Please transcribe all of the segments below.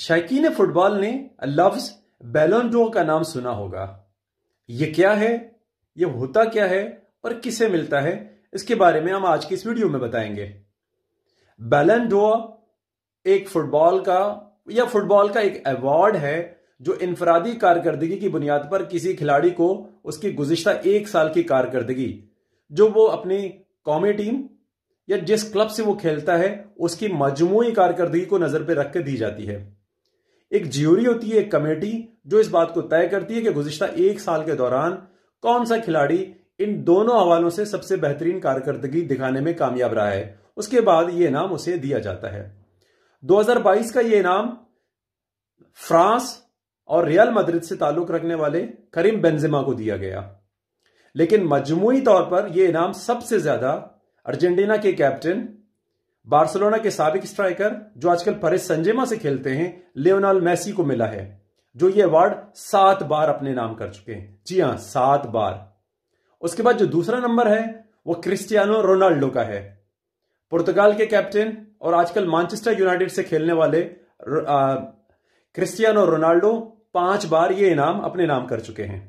शायकीन football ने लफ्ज बैलोनडोर का नाम सुना होगा ये क्या है ये होता क्या है और किसे मिलता है इसके बारे में हम आज की इस वीडियो में बताएंगे बैलेंडो एक फुटबॉल का या फुटबॉल का एक अवार्ड है जो इनफरादी कारकर्दगी की बुनियाद पर किसी खिलाड़ी को उसकी गुजशत एक साल की कारकर्दगी जो वो अपनी कौमी टीम या जिस क्लब से वो खेलता है उसकी मजमू कारकर्दगी को नजर पर रख के दी जाती है एक ज्योरी होती है एक कमेटी जो इस बात को तय करती है कि गुजशत एक साल के दौरान कौन सा खिलाड़ी इन दोनों हवालों से सबसे बेहतरीन कारकर्दगी दिखाने में कामयाब रहा है उसके बाद यह इनाम उसे दिया जाता है 2022 का यह इनाम फ्रांस और रियल मद्रिद से ताल्लुक रखने वाले करीम बेंजिमा को दिया गया लेकिन मजमूई तौर पर यह इनाम सबसे ज्यादा अर्जेंटीना के कैप्टन बार्सिलोना के सबक स्ट्राइकर जो आजकल परिस संजेमा से खेलते हैं लियोनाल मैसी को मिला है जो ये अवार्ड सात बार अपने नाम कर चुके हैं जी हां सात बार उसके बाद जो दूसरा नंबर है वो क्रिस्टियानो रोनाल्डो का है पुर्तगाल के कैप्टन और आजकल मानचेस्टर यूनाइटेड से खेलने वाले क्रिस्टियानो रोनाल्डो पांच बार ये इनाम अपने नाम कर चुके हैं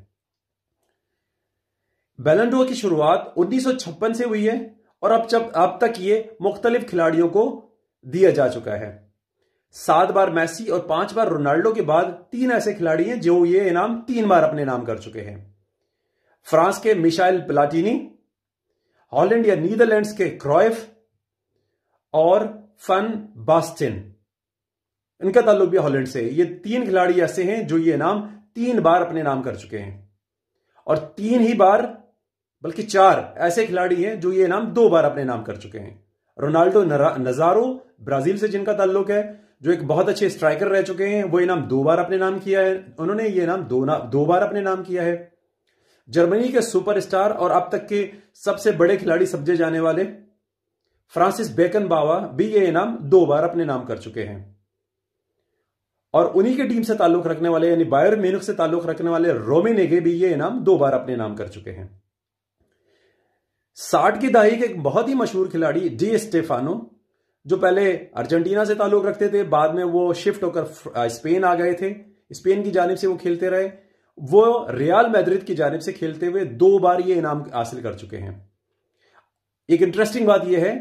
बेलनडो की शुरुआत 1956 से हुई है और अब जब अब तक ये मुख्तलिफ खिलाड़ियों को दिया जा चुका है सात बार मैसी और पांच बार रोनाल्डो के बाद तीन ऐसे खिलाड़ी हैं जो ये इनाम तीन बार अपने नाम कर चुके हैं फ्रांस के मिशाइल प्लाटिनी हॉलैंड या नीदरलैंड्स के क्रॉयफ और फन बास्टिन इनका ताल्लुक भी हॉलैंड से ये तीन खिलाड़ी ऐसे हैं जो ये इनाम तीन बार अपने नाम कर चुके हैं और तीन ही बार बल्कि चार ऐसे खिलाड़ी हैं जो ये इनाम दो बार अपने नाम कर चुके हैं रोनाल्डो नजारो ब्राजील से जिनका ताल्लुक है जो एक बहुत अच्छे स्ट्राइकर रह चुके हैं वो इनाम दो बार अपने नाम किया है उन्होंने ये इनाम दो, ना, दो बार अपने नाम किया है जर्मनी के सुपरस्टार और अब तक के सबसे बड़े खिलाड़ी समझे जाने वाले फ्रांसिस बेकन बावा भी ये इनाम दो बार अपने नाम कर चुके हैं और उन्हीं की टीम से ताल्लुक रखने वाले यानी बायर मेनुक से ताल्लुक रखने वाले रोमिनेगे भी ये इनाम दो बार अपने नाम कर चुके हैं साठ की दहाई के एक बहुत ही मशहूर खिलाड़ी डी स्टेफानो जो पहले अर्जेंटीना से ताल्लुक रखते थे बाद में वो शिफ्ट होकर स्पेन आ गए थे स्पेन की जानब से वो खेलते रहे वो रियाल मैद्रिद की जानब से खेलते हुए दो बार ये इनाम हासिल कर चुके हैं एक इंटरेस्टिंग बात यह है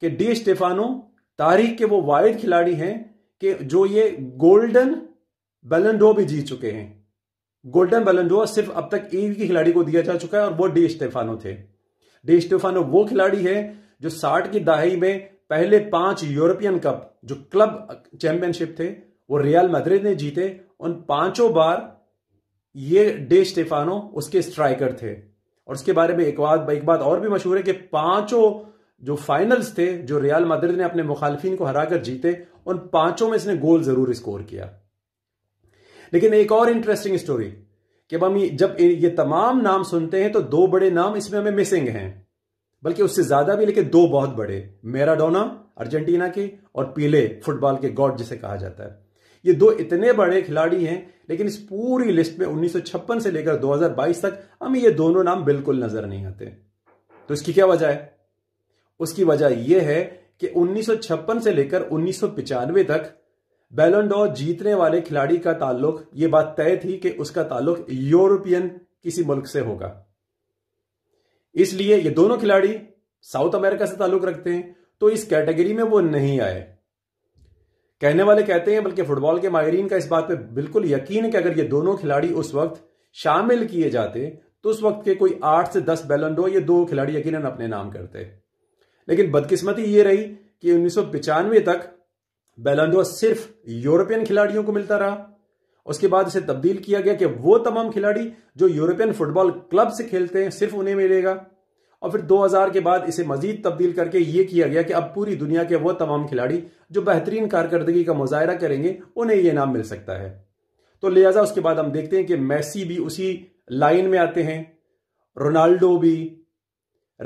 कि डी स्टेफानो तारीख के वो वाइड खिलाड़ी हैं कि जो ये गोल्डन बेलनडो भी जीत चुके हैं गोल्डन बेलनडो सिर्फ अब तक एक ही खिलाड़ी को दिया जा चुका है और वो डी स्टेफानो थे डे स्टेफानो वो खिलाड़ी है जो साठ की दहाई में पहले पांच यूरोपियन कप जो क्लब चैंपियनशिप थे वो रियल मद्रिद ने जीते उन पांचों बार ये डे स्टेफानो उसके स्ट्राइकर थे और उसके बारे में एक बात एक बात और भी मशहूर है कि पांचों जो फाइनल्स थे जो रियाल मद्रिद ने अपने मुखालफिन को हराकर जीते उन पांचों में इसने गोल जरूर स्कोर किया लेकिन एक और इंटरेस्टिंग स्टोरी कि अब हम जब ये तमाम नाम सुनते हैं तो दो बड़े नाम इसमें हमें मिसिंग हैं बल्कि उससे ज्यादा भी लेकिन दो बहुत बड़े मेराडोना अर्जेंटीना के और पीले फुटबॉल के गॉड जिसे कहा जाता है ये दो इतने बड़े खिलाड़ी हैं लेकिन इस पूरी लिस्ट में उन्नीस से लेकर 2022 तक हमें ये दोनों नाम बिल्कुल नजर नहीं आते तो इसकी क्या वजह है उसकी वजह यह है कि उन्नीस से लेकर उन्नीस तक बैलोंडोर जीतने वाले खिलाड़ी का ताल्लुक ये बात तय थी कि उसका ताल्लुक यूरोपियन किसी मुल्क से होगा इसलिए ये दोनों खिलाड़ी साउथ अमेरिका से ताल्लुक रखते हैं तो इस कैटेगरी में वो नहीं आए कहने वाले कहते हैं बल्कि फुटबॉल के माहरीन का इस बात पे बिल्कुल यकीन है कि अगर ये दोनों खिलाड़ी उस वक्त शामिल किए जाते तो उस वक्त के कोई आठ से दस बैलंडो ये दो खिलाड़ी यकीन अपने नाम करते लेकिन बदकिस्मती ये रही कि उन्नीस तक बैलांडुआ सिर्फ यूरोपियन खिलाड़ियों को मिलता रहा उसके बाद इसे तब्दील किया गया कि वो तमाम खिलाड़ी जो यूरोपियन फुटबॉल क्लब से खेलते हैं सिर्फ उन्हें मिलेगा और फिर 2000 के बाद इसे मजीद तब्दील करके ये किया गया कि अब पूरी दुनिया के वो तमाम खिलाड़ी जो बेहतरीन कारकर्दगी का मुजाहरा करेंगे उन्हें यह नाम मिल सकता है तो लिहाजा उसके बाद हम देखते हैं कि मैसी भी उसी लाइन में आते हैं रोनाल्डो भी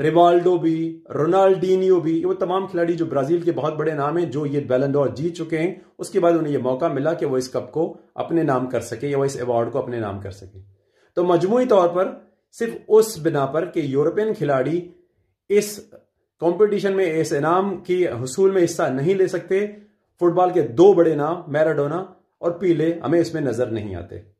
रिवाल्डो भी रोनाल्डीनियो भी वो तमाम खिलाड़ी जो ब्राजील के बहुत बड़े नाम हैं जो ये बैलेंडोर जीत चुके हैं उसके बाद उन्हें ये मौका मिला कि वो इस कप को अपने नाम कर सके या वो इस अवार्ड को अपने नाम कर सके तो मजमू तौर पर सिर्फ उस बिना पर कि यूरोपियन खिलाड़ी इस कंपटीशन में इस इनाम की हसूल में हिस्सा नहीं ले सकते फुटबॉल के दो बड़े नाम मैराडोना और पीले हमें इसमें नजर नहीं आते